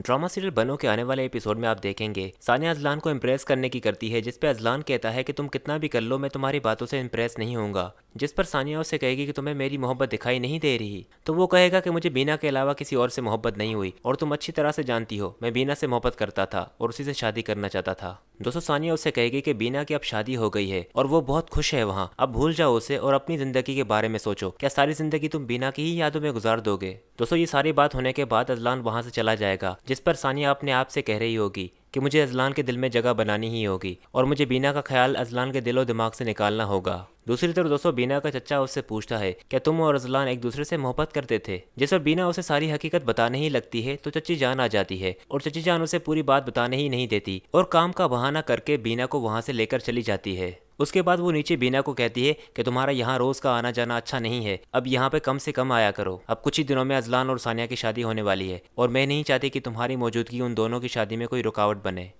drama serial बनो के आने वाले एपिसोड में आप देखेंगे सानिया अजलान को इम्प्रेस करने की करती है जिसपे अजलान कहता है कि तुम कितना भी कर लो मैं तुम्हारी बातों से इम्प्रेस नहीं होऊंगा जिस पर सानिया उसे कहेगी कि तुम्हें मेरी मोहब्बत दिखाई नहीं दे रही तो वो कहेगा कि मुझे बीना के अलावा किसी और से मोहब्बत नहीं हुई और तुम अच्छी तरह से जानती हो मैं बीना से मोहब्बत करता था और उसी से शादी करना चाहता था दोस्तों सानिया उसे कहेगी कि बीना की अब शादी हो गई है और वो बहुत खुश है वहाँ अब भूल जाओ उसे और अपनी जिंदगी के बारे में सोचो क्या सारी जिंदगी तुम बीना की ही यादों में गुजार दोगे दोस्तों ये सारी बात होने के बाद अजलान वहाँ से चला जाएगा जिस पर सानिया अपने आप से कह रही होगी कि मुझे अजलान के दिल में जगह बनानी ही होगी और मुझे बीना का ख्याल अजलान के दिलो दिमाग से निकालना होगा दूसरी तरफ दोस्तों बीना का चचा उससे पूछता है क्या तुम और अजलान एक दूसरे से मोहब्बत करते थे जिस पर बीना उसे सारी हकीकत बताने ही लगती है तो चची जान आ जाती है और चची जान उसे पूरी बात बताने ही नहीं देती और काम का बहाना करके बीना को वहाँ से लेकर चली जाती है उसके बाद वो नीचे बीना को कहती है कि तुम्हारा यहाँ रोज का आना जाना अच्छा नहीं है अब यहाँ पे कम से कम आया करो अब कुछ ही दिनों में अजलान और सानिया की शादी होने वाली है और मैं नहीं चाहती कि तुम्हारी मौजूदगी उन दोनों की शादी में कोई रुकावट बने